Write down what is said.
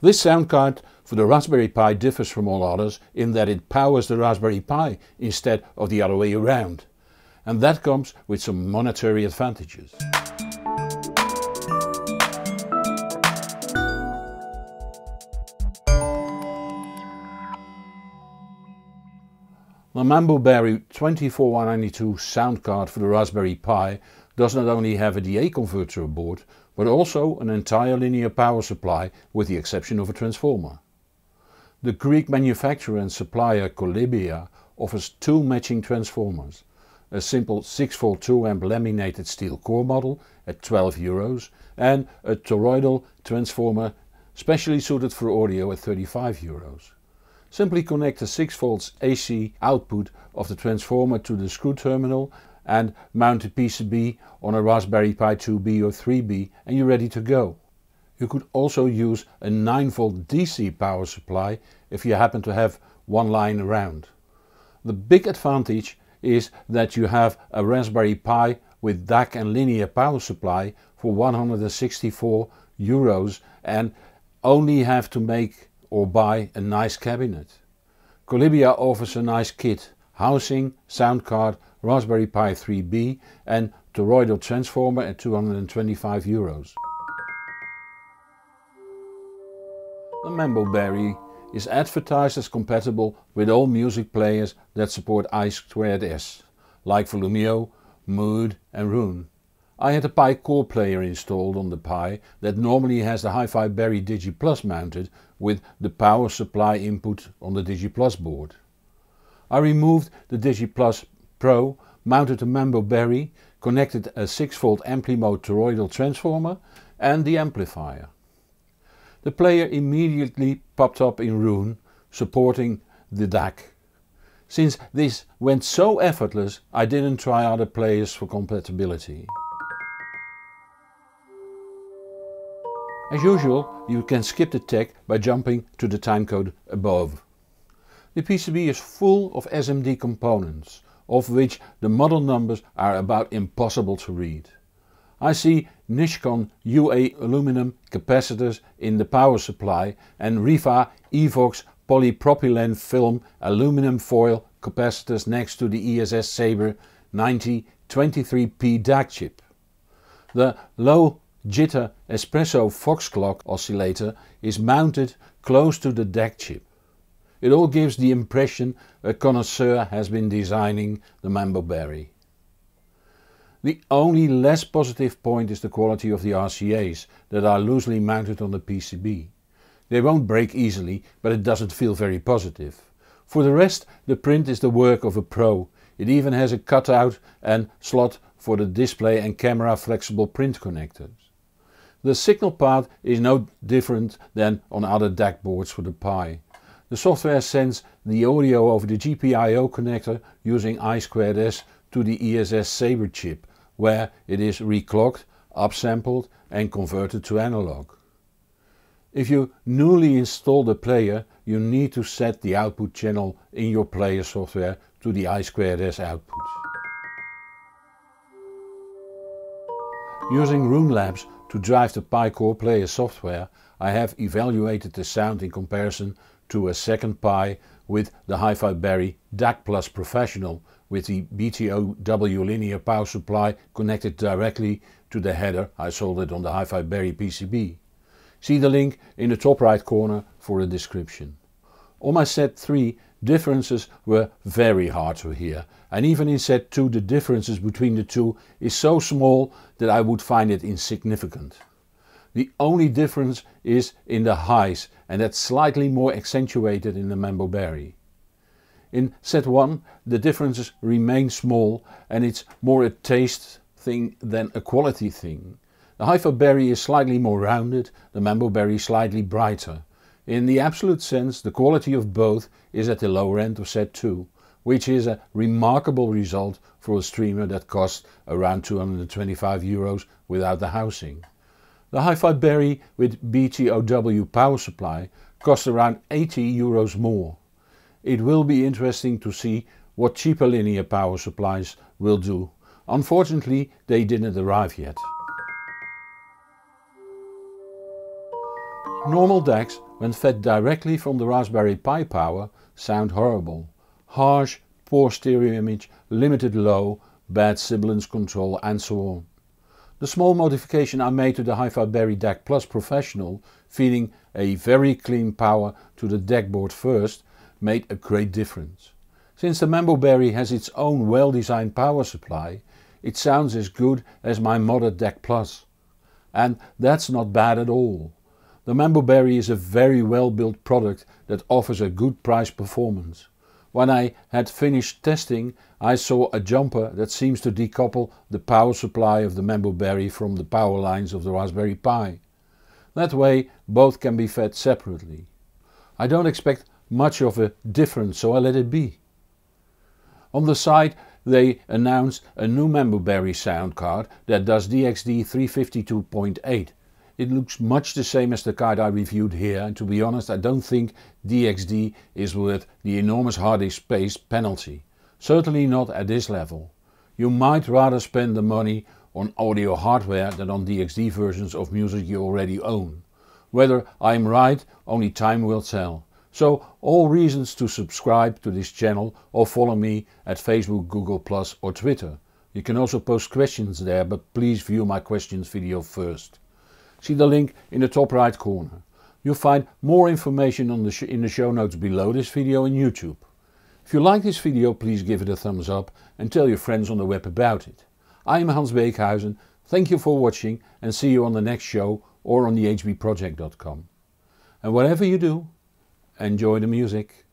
This sound card for the Raspberry Pi differs from all others in that it powers the Raspberry Pi instead of the other way around. And that comes with some monetary advantages. The Mambo Berry 24192 sound card for the Raspberry Pi does not only have a DA converter aboard, but also an entire linear power supply with the exception of a transformer. The Greek manufacturer and supplier Colibia offers two matching transformers, a simple 642 amp laminated steel core model at 12 euros and a toroidal transformer specially suited for audio at 35 euros. Simply connect the 6 volts AC output of the transformer to the screw terminal and mount a PCB on a Raspberry Pi 2B or 3B and you're ready to go. You could also use a 9 volt DC power supply if you happen to have one lying around. The big advantage is that you have a Raspberry Pi with DAC and linear power supply for 164 euros and only have to make or buy a nice cabinet. Colibia offers a nice kit housing, sound card, Raspberry Pi 3B and toroidal transformer at 225 euros. The Mambo Berry is advertised as compatible with all music players that support I2S, like Volumio, Mood and Roon. I had a Pi Core player installed on the Pi that normally has the Hi-Fi Berry DigiPlus mounted with the power supply input on the DigiPlus board. I removed the DigiPlus Pro, mounted a Mambo Berry, connected a 6V Amplimo toroidal transformer and the amplifier. The player immediately popped up in Rune, supporting the DAC. Since this went so effortless, I didn't try other players for compatibility. As usual, you can skip the tech by jumping to the timecode above. The PCB is full of SMD components, of which the model numbers are about impossible to read. I see Nishcon UA aluminum capacitors in the power supply and Riva Evox polypropylene film aluminum foil capacitors next to the ESS Sabre 9023P DAC chip. The low jitter espresso fox clock oscillator is mounted close to the DAC chip. It all gives the impression a connoisseur has been designing the Mambo Berry. The only less positive point is the quality of the RCAs that are loosely mounted on the PCB. They won't break easily, but it doesn't feel very positive. For the rest, the print is the work of a pro. It even has a cutout and slot for the display and camera flexible print connectors. The signal path is no different than on other DAC boards for the Pi. The software sends the audio over the GPIO connector using I2S to the ESS Sabre chip, where it is reclocked, upsampled and converted to analog. If you newly install the player, you need to set the output channel in your player software to the I2S output. Using Roomlabs to drive the Core player software, I have evaluated the sound in comparison to a second Pi with the Hi-Fi Berry DAC Plus Professional with the BTOW linear power supply connected directly to the header I soldered on the Hi-Fi Berry PCB. See the link in the top right corner for a description. On my set 3 differences were very hard to hear and even in set 2 the differences between the two is so small that I would find it insignificant. The only difference is in the highs and that's slightly more accentuated in the Mambo Berry. In set 1 the differences remain small and it's more a taste thing than a quality thing. The Haifa berry is slightly more rounded, the Mambo berry slightly brighter. In the absolute sense the quality of both is at the lower end of set 2, which is a remarkable result for a streamer that costs around 225 euros without the housing. The Hi-Fi Berry with BTOW power supply costs around 80 euros more. It will be interesting to see what cheaper linear power supplies will do. Unfortunately they didn't arrive yet. Normal DACs when fed directly from the Raspberry Pi power sound horrible. Harsh, poor stereo image, limited low, bad sibilance control and so on. The small modification I made to the Hi-Fi Berry DAC Plus Professional, feeding a very clean power to the DAC board first, made a great difference. Since the Mambo Berry has its own well-designed power supply, it sounds as good as my modern DAC Plus. And that's not bad at all. The Mambo Berry is a very well built product that offers a good price performance. When I had finished testing I saw a jumper that seems to decouple the power supply of the Mambo Berry from the power lines of the Raspberry Pi. That way both can be fed separately. I don't expect much of a difference so I let it be. On the side they announced a new Mambo Berry sound card that does DXD 352.8 it looks much the same as the card I reviewed here and to be honest I don't think DXD is worth the enormous hard disk space penalty. Certainly not at this level. You might rather spend the money on audio hardware than on DXD versions of music you already own. Whether I am right only time will tell. So all reasons to subscribe to this channel or follow me at Facebook, Google Plus, or Twitter. You can also post questions there but please view my questions video first. See the link in the top right corner. You'll find more information on the in the show notes below this video on YouTube. If you like this video please give it a thumbs up and tell your friends on the web about it. I am Hans Beekhuizen, thank you for watching and see you on the next show or on thehbproject.com. And whatever you do, enjoy the music.